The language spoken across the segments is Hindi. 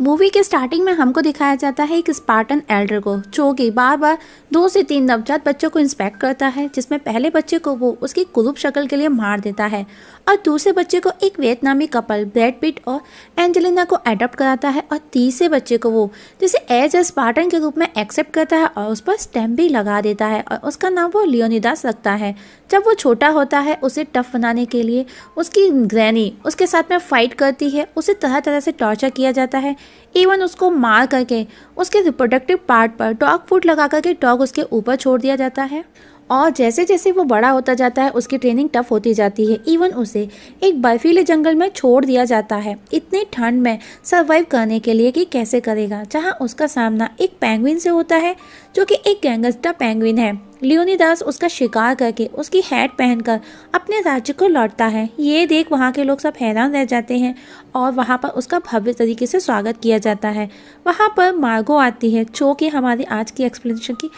मूवी के स्टार्टिंग में हमको दिखाया जाता है एक स्पार्टन एल्डर को जो कि बार बार दो से तीन नवजात बच्चों को इंस्पेक्ट करता है जिसमें पहले बच्चे को वो उसकी कुलूप शक्ल के लिए मार देता है और दूसरे बच्चे को एक वियतनामी कपल ब्रैड पिट और एंजेलिना को अडॉप्ट कराता है और तीसरे बच्चे को वो जिसे एज एस पार्टन के रूप में एक्सेप्ट करता है और उस पर स्टैम्प भी लगा देता है और उसका नाम वो लियोनिदास रखता है जब वो छोटा होता है उसे टफ बनाने के लिए उसकी ग्रैनी उसके साथ में फाइट करती है उसे तरह तरह से टॉर्चर किया जाता है इवन उसको मार करके उसके रिप्रोडक्टिव पार्ट पर डॉग फूड लगा करके डॉग उसके ऊपर छोड़ दिया जाता है और जैसे जैसे वो बड़ा होता जाता है उसकी ट्रेनिंग टफ होती जाती है इवन उसे एक बर्फीले जंगल में छोड़ दिया जाता है इतनी ठंड में सर्वाइव करने के लिए कि कैसे करेगा जहाँ उसका सामना एक पैंगविन से होता है जो कि एक गैंगस्टर पेंगुइन है दास उसका शिकार करके उसकी हैट पहनकर अपने राज्य को लौटता है ये देख वहाँ के लोग सब हैरान रह जाते हैं और वहाँ पर उसका भव्य तरीके से स्वागत किया जाता है वहाँ पर मार्गो आती है जो कि हमारी आज की एक्सप्लेनेशन की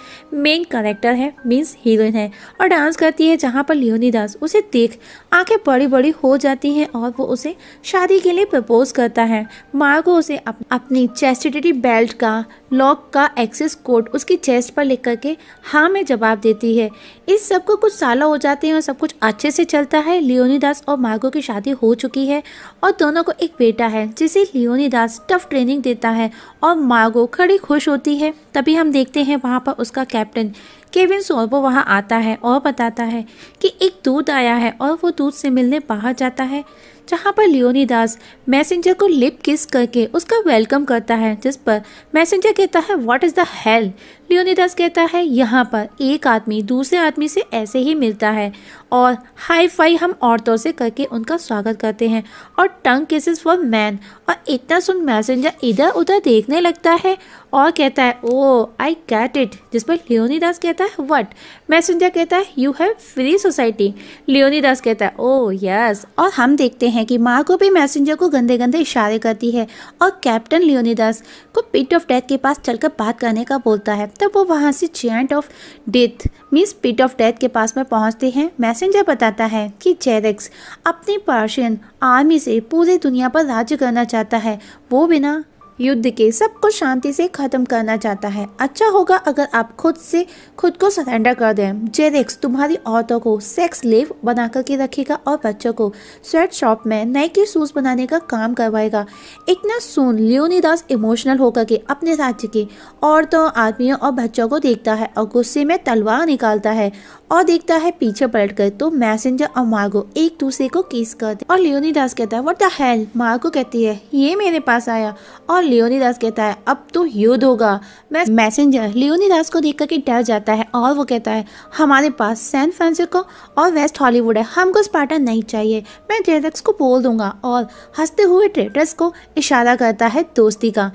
मेन कैरेक्टर है मीन्स हीरोइन है और डांस करती है जहाँ पर दास उसे देख आंखें बड़ी बड़ी हो जाती हैं और वो उसे शादी के लिए प्रपोज करता है मार्गो उसे अप, अपनी चेस्टिटी बेल्ट का लॉक का एक्सेस कोड उसकी चेस्ट पर लिख करके हाँ में जवाब देती है इस सब को कुछ सालों हो जाते हैं और सब कुछ अच्छे से चलता है लियोनीदास और मार्गो की शादी हो चुकी है और दोनों को एक बेटा है जिसे लियोनीदास टफ ट्रेनिंग देता है और मार्गो खड़ी खुश होती है तभी हम देखते हैं वहाँ पर उसका कैप्टन केविन सोर्बो वहाँ आता है और बताता है कि एक दूध आया है और वो दूध से मिलने बाहर जाता है जहाँ पर लियोनीदास मैसेंजर को लिप किस करके उसका वेलकम करता है जिस पर मैसेंजर कहता है what is the hell Leonidas कहता है यहाँ पर एक आदमी दूसरे आदमी से ऐसे ही मिलता है और हाई फाई हम औरतों से करके उनका स्वागत करते हैं और टंग केसेस फॉर मैन और इतना सुन मैसेंजर इधर उधर देखने लगता है और कहता है ओ आई कैट इट जिस पर लियोनीदास कहता है वट मैसेंजर कहता है you have free society Leonidas कहता है ओ oh, यस और हम देखते हैं हैं कि मार्को भी मैसेंजर को गंदे गंदे इशारे करती है और कैप्टन लियोनिडास को पिट ऑफ डेथ के पास चलकर बात करने का बोलता है तब वो वहाँ से chant of death means pit of death के पास में पहुँचते हैं मैसेंजर बताता है कि जेरेक्स अपनी पार्शियन आर्मी से पूरी दुनिया पर राज्य करना चाहता है वो बिना युद्ध के सब कुछ शांति से ख़त्म करना चाहता है अच्छा होगा अगर आप खुद से खुद को सरेंडर कर दें जेरेक्स तुम्हारी औरतों को सेक्स लेव बना करके रखेगा और बच्चों को स्वेट शॉप में नए के शूज बनाने का काम करवाएगा इतना सुन दास इमोशनल होकर के अपने राज्य के औरतों आदमियों और बच्चों को देखता है और गुस्से में तलवार निकालता है और देखता है पीछे पलट कर तो मैसेंजर और मार्गो एक दूसरे को किस करते और लियोनीदास कहता है वट द हेल मार्गो कहती है ये मेरे पास आया और लियोनीदास कहता है अब तो युद्ध होगा मैं मैसेंजर लियोनीदास को देख करके डर जाता है और वो कहता है हमारे पास सैन फ्रांसिस्को और वेस्ट हॉलीवुड है हमको स्पार्टा नहीं चाहिए मैं ट्रेडक्स को बोल दूंगा और हंसते हुए ट्रेटर्स को इशारा करता है दोस्ती का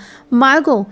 मार्गो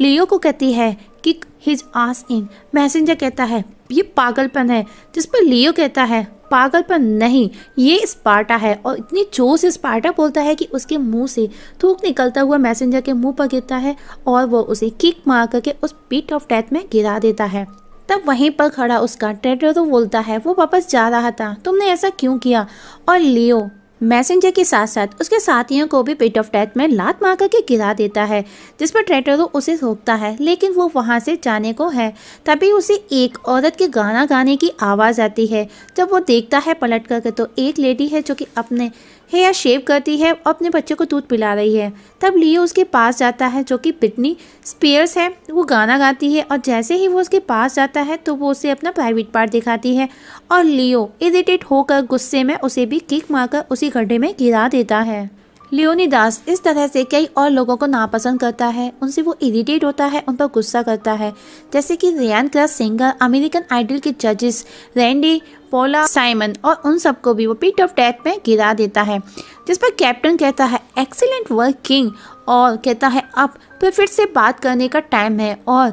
लियो को कहती है kick his ass in messenger कहता है ये पागलपन है जिस पर लियो कहता है पागलपन नहीं ये स्पार्टा है और इतनी जोर से स्पार्टा बोलता है कि उसके मुंह से थूक निकलता हुआ मैसेंजर के मुंह पर गिरता है और वो उसे किक मार करके उस पीट ऑफ डेथ में गिरा देता है तब वहीं पर खड़ा उसका ट्रेडर तो बोलता है वो वापस जा रहा था तुमने ऐसा क्यों किया और लियो मैसेंजर के साथ साथ उसके साथियों को भी पिट ऑफ डेथ में लात मार करके गिरा देता है जिस पर ट्रेटरो उसे रोकता है लेकिन वो वहाँ से जाने को है तभी उसे एक औरत के गाना गाने की आवाज़ आती है जब वो देखता है पलट करके तो एक लेडी है जो कि अपने हेयर शेव करती है और अपने बच्चे को दूध पिला रही है तब लियो उसके पास जाता है जो कि पिटनी स्पेयर्स है वो गाना गाती है और जैसे ही वो उसके पास जाता है तो वो उसे अपना प्राइवेट पार्ट दिखाती है और लियो इरिटेट होकर गुस्से में उसे भी किक मारकर उसी गड्ढे में गिरा देता है दास इस तरह से कई और लोगों को नापसंद करता है उनसे वो इरिटेट होता है उन पर गुस्सा करता है जैसे कि Ryan Seacrest singer American Idol के जजेस रैंडी पोला साइमन और उन सबको भी वो पिट ऑफ डेथ में गिरा देता है जिस पर कैप्टन कहता है एक्सीलेंट वर्क किंग और कहता है अब तो फिर से बात करने का टाइम है और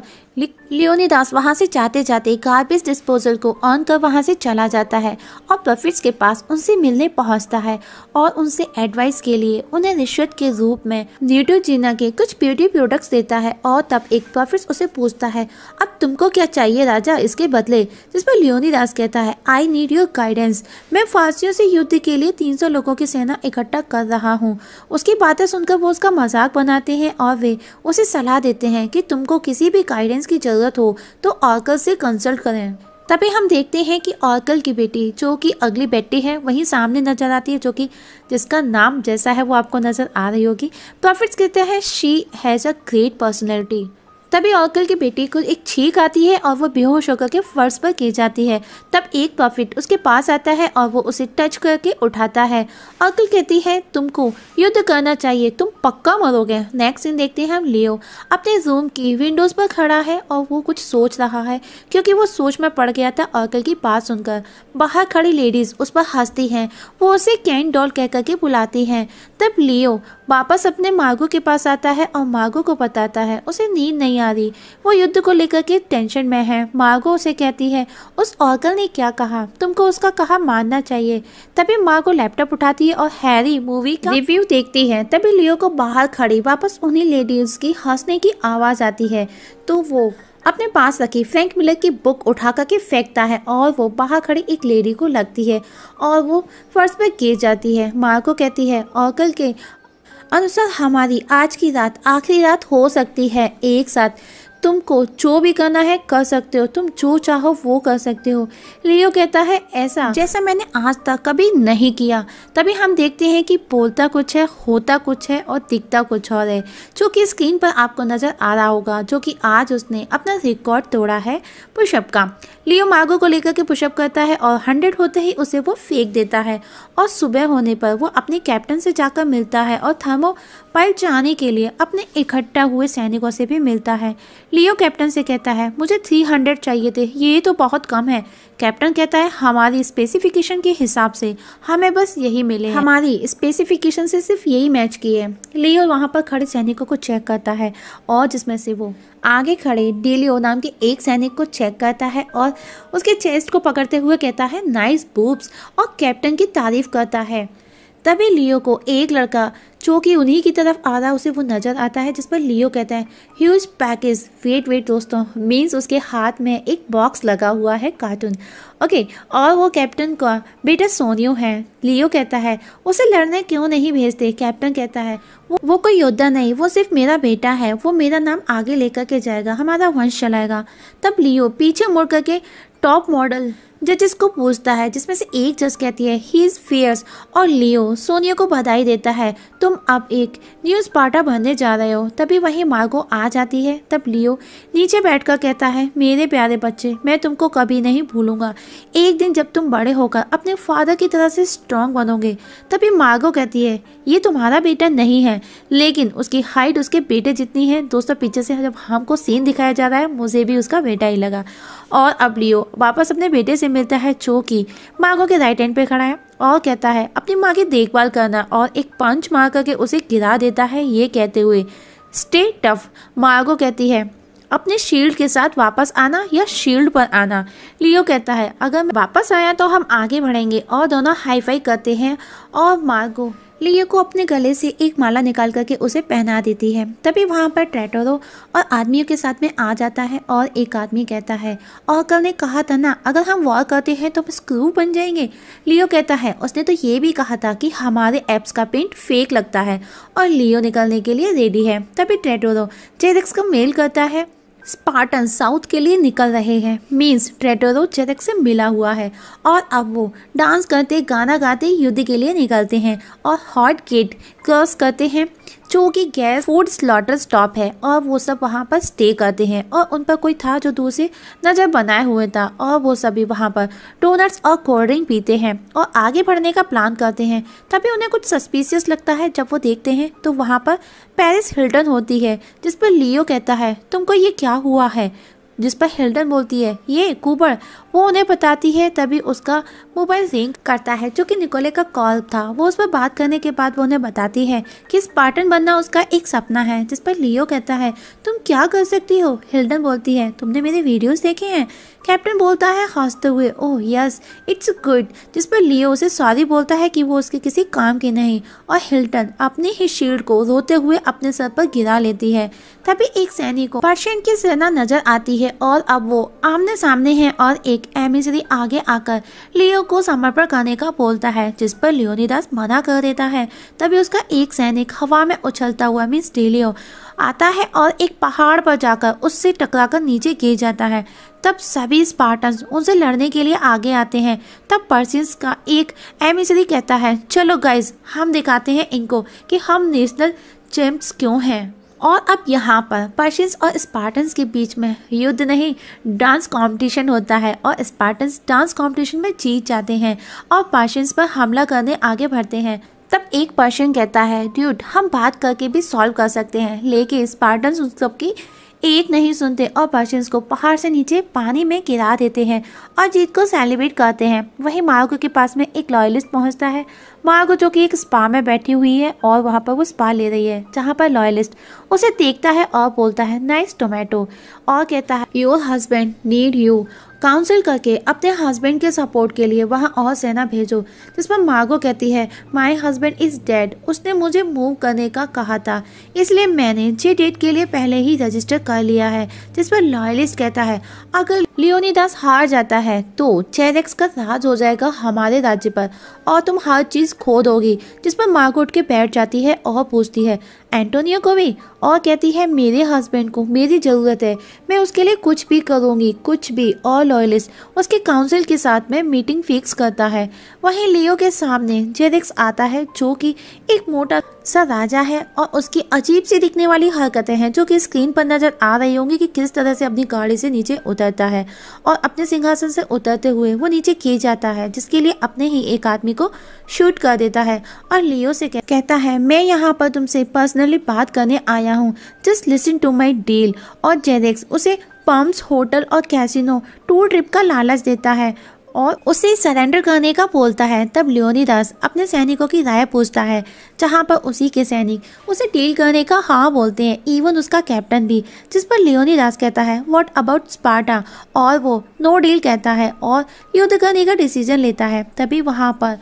लियोनिदास वहां से जाते जाते गार्बेज डिस्पोजल को ऑन कर वहां से चला जाता है और प्रफिट्स के पास उनसे मिलने पहुंचता है और उनसे एडवाइस के लिए उन्हें रिश्वत के रूप में न्यूटोजीना के कुछ ब्यूटी प्रोडक्ट्स देता है और तब एक प्रफिट्स उसे पूछता है अब तुमको क्या चाहिए राजा इसके बदले जिस पर दास कहता है आई नीड योर गाइडेंस मैं फारसियों से युद्ध के लिए तीन लोगों की सेना इकट्ठा कर रहा हूँ उसकी बातें सुनकर वो उसका मजाक बनाते हैं और वे उसे सलाह देते हैं कि तुमको किसी भी गाइडेंस की ज़रूरत हो तो ऑर्कल से कंसल्ट करें तभी हम देखते हैं कि ऑर्कल की बेटी जो कि अगली बेटी है वहीं सामने नजर आती है जो कि जिसका नाम जैसा है वो आपको नज़र आ रही होगी तो प्रॉफिट्स कहते हैं she has a great personality तभी ऑकल की बेटी को एक छींक आती है और वो बेहोश होकर के फर्श पर गिर जाती है तब एक प्रॉफिट उसके पास आता है और वो उसे टच करके उठाता है ऑकल कहती है तुमको युद्ध करना चाहिए तुम पक्का मरोगे नेक्स्ट सीन देखते हैं हम लियो अपने जूम की विंडोज़ पर खड़ा है और वो कुछ सोच रहा है क्योंकि वो सोच में पड़ गया था ऑकल की बात सुनकर बाहर खड़ी लेडीज़ उस पर हंसती हैं वो उसे कैन डॉल कह करके बुलाती हैं तब लियो वापस अपने मार्गो के पास आता है और मार्गो को बताता है उसे नींद नहीं नहीं आ रही वो युद्ध को लेकर के टेंशन में है मार्गो उसे कहती है उस औरकल ने क्या कहा तुमको उसका कहा मानना चाहिए तभी मार्गो लैपटॉप उठाती है और हैरी मूवी का रिव्यू देखती है तभी लियो को बाहर खड़ी वापस उन्हीं लेडीज की हंसने की आवाज़ आती है तो वो अपने पास रखी फ्रैंक मिलर की बुक उठा करके फेंकता है और वो बाहर खड़ी एक लेडी को लगती है और वो फर्श पर गिर जाती है मार्को कहती है ऑर्कल के अनुसार हमारी आज की रात आखिरी रात हो सकती है एक साथ तुमको जो भी करना है कर सकते हो तुम जो चाहो वो कर सकते हो लियो कहता है ऐसा जैसा मैंने आज तक कभी नहीं किया तभी हम देखते हैं कि बोलता कुछ है होता कुछ है और दिखता कुछ और है जो कि स्क्रीन पर आपको नज़र आ रहा होगा जो कि आज उसने अपना रिकॉर्ड तोड़ा है पुशअप का लियो मार्गो को लेकर के पुशअप करता है और हंड्रेड होते ही उसे वो फेंक देता है और सुबह होने पर वो अपने कैप्टन से जाकर मिलता है और थर्मो पाइल चाहने के लिए अपने इकट्ठा हुए सैनिकों से भी मिलता है लियो कैप्टन से कहता है मुझे थ्री हंड्रेड चाहिए थे ये तो बहुत कम है कैप्टन कहता है हमारी स्पेसिफिकेशन के हिसाब से हमें बस यही मिले हमारी स्पेसिफिकेशन से सिर्फ यही मैच की है लियो वहाँ पर खड़े सैनिकों को चेक करता है और जिसमें से वो आगे खड़े डेलियो नाम के एक सैनिक को चेक करता है और उसके चेस्ट को पकड़ते हुए कहता है नाइस बूब्स और कैप्टन की तारीफ करता है तभी लियो को एक लड़का जो कि उन्हीं की तरफ आ रहा उसे वो नज़र आता है जिस पर लियो कहता है ह्यूज पैकेज वेट वेट दोस्तों मीन्स उसके हाथ में एक बॉक्स लगा हुआ है कार्टून ओके और वो कैप्टन का बेटा सोनियो है लियो कहता है उसे लड़ने क्यों नहीं भेजते कैप्टन कहता है वो वो कोई योद्धा नहीं वो सिर्फ मेरा बेटा है वो मेरा नाम आगे लेकर के जाएगा हमारा वंश चलाएगा तब लियो पीछे मुड़ करके टॉप मॉडल जजेस को पूछता है जिसमें से एक जज कहती है ही इज़ फेयर्स और लियो सोनिया को बधाई देता है तुम अब एक न्यूज़ पार्टा बनने जा रहे हो तभी वहीं मार्गो आ जाती है तब लियो नीचे बैठकर कहता है मेरे प्यारे बच्चे मैं तुमको कभी नहीं भूलूंगा एक दिन जब तुम बड़े होकर अपने फादर की तरह से स्ट्रांग बनोगे तभी मार्गो कहती है ये तुम्हारा बेटा नहीं है लेकिन उसकी हाइट उसके बेटे जितनी है दोस्तों पीछे से जब हमको सीन दिखाया जा रहा है मुझे भी उसका बेटा ही लगा और अब लियो वापस अपने बेटे से से मिलता है चो की मार्गो के राइट एंड पे खड़ा है और कहता है अपनी माँ की देखभाल करना और एक पंच मार करके उसे गिरा देता है ये कहते हुए स्टे टफ मार्गो कहती है अपने शील्ड के साथ वापस आना या शील्ड पर आना लियो कहता है अगर मैं वापस आया तो हम आगे बढ़ेंगे और दोनों हाईफाई करते हैं और मार्गो लियो को अपने गले से एक माला निकाल करके उसे पहना देती है तभी वहाँ पर ट्रैटरों और आदमियों के साथ में आ जाता है और एक आदमी कहता है और कल ने कहा था ना अगर हम वॉर करते हैं तो बस क्रू बन जाएंगे लियो कहता है उसने तो ये भी कहा था कि हमारे एप्स का पेंट फेक लगता है और लियो निकलने के लिए रेडी है तभी ट्रेटोरो जेरिक्स को मेल करता है स्पार्टन साउथ के लिए निकल रहे हैं मीन्स ट्रेटरो चेरक से मिला हुआ है और अब वो डांस करते गाना गाते युद्ध के लिए निकलते हैं और हॉट गेट क्रॉस करते हैं जो कि गैस फूड स्लॉटर स्टॉप है और वो सब वहाँ पर स्टे करते हैं और उन पर कोई था जो दूर से नज़र बनाए हुए था और वो सभी वहाँ पर डोनट्स और कोल्ड ड्रिंक पीते हैं और आगे बढ़ने का प्लान करते हैं तभी उन्हें कुछ सस्पिशियस लगता है जब वो देखते हैं तो वहाँ पर पेरिस हिल्टन होती है जिस पर लियो कहता है तुमको ये क्या हुआ है जिस पर हिल्डन बोलती है ये कूबर वो उन्हें बताती है तभी उसका मोबाइल रिंग करता है जो कि निकोले का कॉल था वो उस पर बात करने के बाद वो उन्हें बताती है कि स्पार्टन बनना उसका एक सपना है जिस पर लियो कहता है तुम क्या कर सकती हो हिल्डन बोलती है तुमने मेरे वीडियोस देखे हैं कैप्टन बोलता है हंसते हुए ओह यस इट्स गुड जिस पर लियो उसे सॉरी बोलता है कि वो उसके किसी काम की नहीं और हिल्टन अपने ही शील्ड को रोते हुए अपने सर पर गिरा लेती है तभी एक सैनिक को पर्शियन की सेना नजर आती है और अब वो आमने सामने है और एक एमी सीधी आगे आकर लियो को समर्पण करने का बोलता है जिस पर लियोनिदास मना कर देता है तभी उसका एक सैनिक हवा में उछलता हुआ मीन्स डेलियो आता है और एक पहाड़ पर जाकर उससे टकराकर नीचे गिर जाता है तब सभी स्पार्टन्स उनसे लड़ने के लिए आगे आते हैं तब पर्सियंस का एक एमिसरी कहता है चलो गाइज हम दिखाते हैं इनको कि हम नेशनल चैम्प्स क्यों हैं और अब यहाँ पर पर्शियंस और स्पार्टन्स के बीच में युद्ध नहीं डांस कंपटीशन होता है और स्पार्टन्स डांस कंपटीशन में जीत जाते हैं और पर्शियंस पर हमला करने आगे बढ़ते हैं तब एक पर्शियन कहता है ड्यूड हम बात करके भी सॉल्व कर सकते हैं लेकिन स्पार्टन्स उन सबकी एक नहीं सुनते और पर्शियंस को पहाड़ से नीचे पानी में गिरा देते हैं और जीत को सेलिब्रेट करते हैं वहीं मार्गो के पास में एक लॉयलिस्ट पहुंचता है मार्गो जो कि एक स्पा में बैठी हुई है और वहाँ पर वो स्पा ले रही है जहाँ पर लॉयलिस्ट उसे देखता है और बोलता है नाइस टोमेटो और कहता है your husband need you counsel करके अपने हस्बैंड के सपोर्ट के लिए वहाँ और सेना भेजो जिसमें मार्गो कहती है माय हस्बैंड इज़ डेड उसने मुझे मूव करने का कहा था इसलिए मैंने जे डेट के लिए पहले ही रजिस्टर कर लिया है जिस पर लॉयलिस्ट कहता है अगर लियोनिदास हार जाता है तो चेरेक्स का राज हो जाएगा हमारे राज्य पर और तुम हर चीज़ खो दोगी जिस पर मार्गोट के बैठ जाती है और पूछती है एंटोनियो को भी और कहती है मेरे हस्बैंड को मेरी ज़रूरत है मैं उसके लिए कुछ भी करूँगी कुछ भी और लॉयलिस उसके काउंसिल के साथ में मीटिंग फिक्स करता है वहीं लियो के सामने जेरिक्स आता है जो कि एक मोटा सा राजा है और उसकी अजीब सी दिखने वाली हरकतें हैं जो कि स्क्रीन पर नज़र आ रही होंगी कि किस तरह से अपनी गाड़ी से नीचे उतरता है और अपने सिंहासन से उतरते हुए वो नीचे गिर जाता है जिसके लिए अपने ही एक आदमी को शूट कर देता है और लियो से कहता है मैं यहाँ पर तुमसे पर्सनली बात करने आया आया हूँ just listen to my deal और जेडेक्स उसे पम्प्स होटल और कैसिनो टूर ट्रिप का लालच देता है और उसे सरेंडर करने का बोलता है तब लियोनीदास अपने सैनिकों की राय पूछता है जहाँ पर उसी के सैनिक उसे डील करने का हाँ बोलते हैं इवन उसका कैप्टन भी जिस पर लियोनीदास कहता है व्हाट अबाउट स्पार्टा और वो नो डील कहता है और युद्ध करने का डिसीजन लेता है तभी वहाँ पर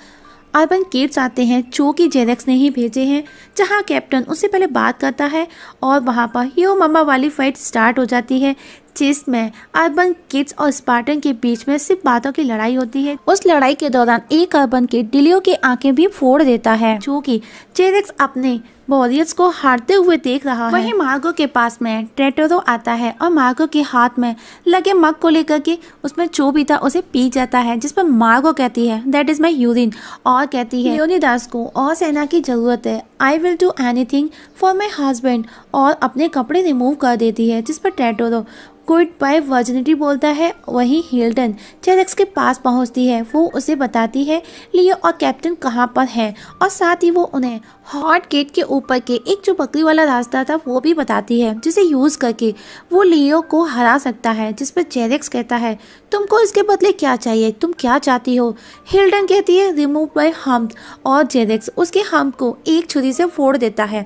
अर्बन किड्स आते हैं जो कि जेरेक्स ने ही भेजे हैं जहां कैप्टन उससे पहले बात करता है और वहां पर हीरो मम्मा वाली फाइट स्टार्ट हो जाती है जिसमें अर्बन किड्स और स्पार्टन के बीच में सिर्फ बातों की लड़ाई होती है उस लड़ाई के दौरान एक अर्बन किड डिलियो की आंखें भी फोड़ देता है जो कि जेरेक्स अपने बॉरियर्स को हारते हुए देख रहा है वहीं मार्गो के पास में ट्रेटरो आता है और मार्गो के हाथ में लगे मग को लेकर के उसमें जो भी था उसे पी जाता है जिस पर मार्गो कहती है दैट इज माई यूरिन और कहती है योनिदास को और सेना की ज़रूरत है I will do anything for my husband और अपने कपड़े रिमूव कर देती है जिस पर ट्रेटोरो कोइट बाय वर्जिनिटी बोलता है वहीं हिल्डन चेरेक्स के पास पहुंचती है वो उसे बताती है लियो और कैप्टन कहाँ पर है और साथ ही वो उन्हें हॉट गेट के ऊपर के एक जो बकरी वाला रास्ता था वो भी बताती है जिसे यूज़ करके वो लियो को हरा सकता है जिस पर चेरेक्स कहता है तुमको इसके बदले क्या चाहिए तुम क्या चाहती हो हिल्डन कहती है रिमूव बाय हम और जेरेक्स उसके हम को एक छुरी से फोड़ देता है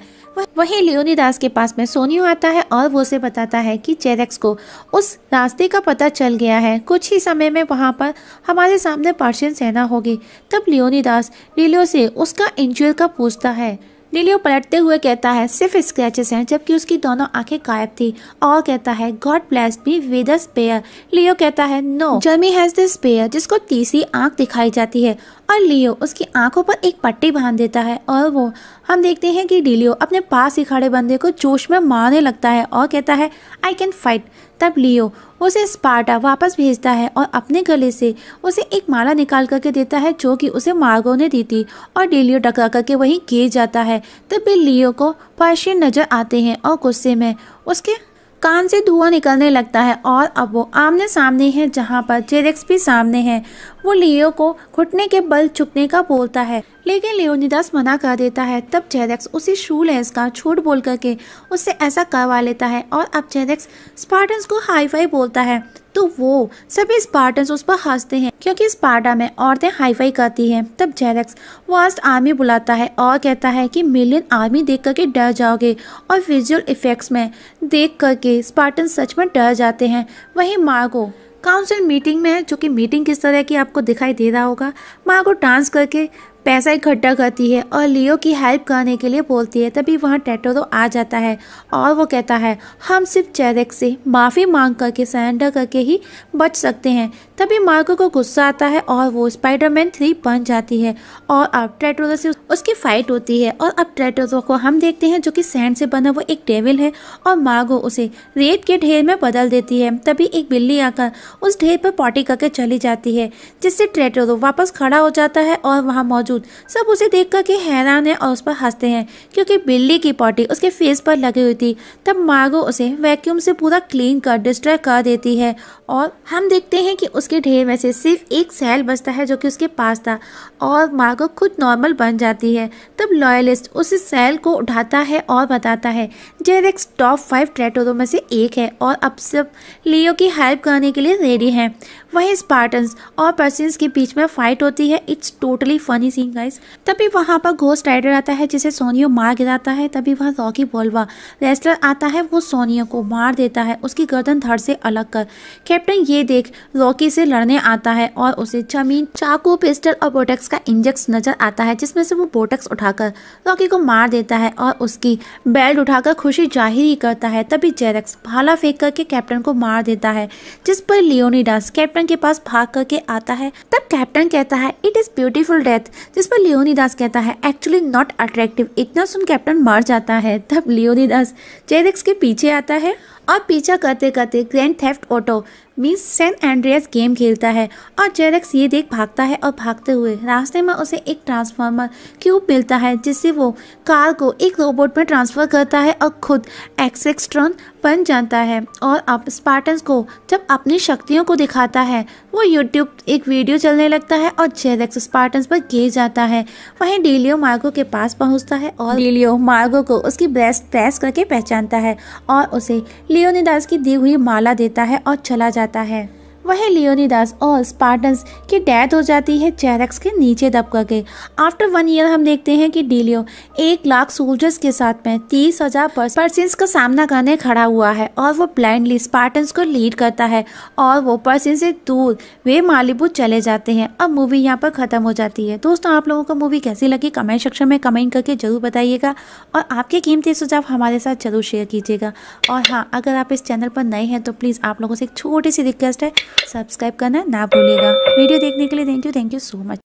वहीं लियोनीदास के पास में सोनियो आता है और वो उसे बताता है कि चेरेक्स को उस रास्ते का पता चल गया है कुछ ही समय में वहाँ पर हमारे सामने पार्शियन सेना होगी तब लियोनीदास लिलियो से उसका इंजुअल का पूछता है लिलियो पलटते हुए कहता है सिर्फ स्क्रैचेस हैं जबकि उसकी दोनों आंखें गायब थी और कहता है God bless me with spare Leo कहता है no Jeremy has the spare जिसको तीसरी आंख दिखाई जाती है और लियो उसकी आंखों पर एक पट्टी बांध देता है और वो हम देखते हैं कि डीलियो अपने पास ही खड़े बंदे को जोश में मारने लगता है और कहता है आई कैन फाइट तब लियो उसे स्पार्टा वापस भेजता है और अपने गले से उसे एक माला निकाल करके देता है जो कि उसे मार्गो ने दी थी और डेलियो डका करके वहीं गिर जाता है तब भी लियो को पर्शियन नजर आते हैं और गुस्से में उसके कान से धुआं निकलने लगता है और अब वो आमने सामने है जहाँ पर जेरेक्स भी सामने है वो लियो को घुटने के बल चुकने का बोलता है लेकिन लियोनिदास मना कर देता है तब जेडेक्स उसी शूलेस का छूट बोल करके उससे ऐसा करवा लेता है और अब जेडेक्स स्पार्टन्स को हाई फाई बोलता है तो वो सभी स्पार्टन्स उस पर हंसते हैं क्योंकि स्पार्टा में औरतें हाई फाई करती हैं तब जेरेक्स वास्ट आर्मी बुलाता है और कहता है कि मिलियन आर्मी देख करके डर जाओगे और विजुअल इफेक्ट्स में देख करके स्पार्टन सच में डर जाते हैं वही मार्गो काउंसिल मीटिंग में है जो कि मीटिंग किस तरह की आपको दिखाई दे रहा होगा माँ को डांस करके पैसा इकट्ठा करती है और लियो की हेल्प करने के लिए बोलती है तभी वहाँ टेटोरो तो आ जाता है और वो कहता है हम सिर्फ चेरेक से माफ़ी मांग करके सरेंडर करके ही बच सकते हैं तभी मार्को को गुस्सा आता है और वो स्पाइडरमैन थ्री बन जाती है और अब टेटोरो से उसकी फ़ाइट होती है और अब टेटोरो को हम देखते हैं जो कि सैंड से बना वो एक टेबल है और मार्गो उसे रेत के ढेर में बदल देती है तभी एक बिल्ली आकर उस ढेर पर पॉटी करके चली जाती है जिससे टेटोरो तो वापस खड़ा हो जाता है और वहाँ मौजूद मौजूद सब उसे देख कर के हैरान है और उस पर हंसते हैं क्योंकि बिल्ली की पॉटी उसके फेस पर लगी हुई थी तब मार्गो उसे वैक्यूम से पूरा क्लीन कर डिस्ट्रॉय कर देती है और हम देखते हैं कि उसके ढेर में से सिर्फ एक सेल बचता है जो कि उसके पास था और मार्गो खुद नॉर्मल बन जाती है तब लॉयलिस्ट उस सेल को उठाता है और बताता है जेरेक्स टॉप फाइव ट्रेटोरों में से एक है और अब सब लियो की हेल्प करने के लिए रेडी हैं वहीं स्पार्टन्स और पर्सन के बीच में फाइट होती है it's totally funny scene guys तभी वहां पर घोस्ट राइडर आता है जिसे सोनियो मार गिराता है तभी वहाँ रॉकी बोलवा रेस्लर आता है वो सोनियो को मार देता है उसकी गर्दन धड़ से अलग कर कैप्टन ये देख रॉकी से लड़ने आता है और उसे जमीन चाकू पिस्टल और बोटेक्स का इंजेक्स नजर आता है जिसमें से वो बोटेक्स उठाकर रॉकी को मार देता है और उसकी बेल्ट उठाकर खुशी जाहिर ही करता है तभी जेरेक्स भाला फेंक करके कैप्टन को मार देता है जिस पर लियोनीडास कैप्टन कैप्टन के पास भाग करके आता है तब कैप्टन कहता है इट इज ब्यूटीफुल डेथ जिस पर दास कहता है एक्चुअली नॉट अट्रैक्टिव इतना सुन कैप्टन मर जाता है तब लियोनीदास जेडेक्स के पीछे आता है और पीछा करते करते Grand Theft Auto means San Andreas game खेलता है और जेरेक्स ये देख भागता है और भागते हुए रास्ते में उसे एक ट्रांसफार्मर क्यूब मिलता है जिससे वो कार को एक रोबोट में ट्रांसफ़र करता है और खुद एक्सेक्स्ट्रॉन बन जाता है और अब स्पार्टन्स को जब अपनी शक्तियों को दिखाता है वो यूट्यूब एक वीडियो चलने लगता है और जेरेक्स स्पार्टन्स पर गिर जाता है वहीं डीलियो मार्गो के पास पहुँचता है और डेलियो मार्गो को उसकी ब्रेस्ट प्रेस करके पहचानता है और उसे लियोनिदास की दी हुई माला देता है और चला जाता है वहीं लियोनीदास और स्पार्टन्स की डेथ हो जाती है चैरक्स के नीचे दबका के आफ्टर वन ईयर हम देखते हैं कि डीलियो एक लाख सोल्जर्स के साथ में तीस हजार पर्सन्स का सामना करने खड़ा हुआ है और वो ब्लाइंडली स्पार्टन्स को लीड करता है और वो पर्सन से दूर वे मालिबू चले जाते हैं अब मूवी यहाँ पर ख़त्म हो जाती है दोस्तों आप लोगों को मूवी कैसी लगी कमेंट सेक्शन में कमेंट करके ज़रूर बताइएगा और आपके कीमती सुझाव हमारे साथ ज़रूर शेयर कीजिएगा और हाँ अगर आप इस चैनल पर नए हैं तो प्लीज़ आप लोगों से एक छोटी सी रिक्वेस्ट है सब्सक्राइब करना ना भूलेगा वीडियो देखने के लिए thank you thank you so much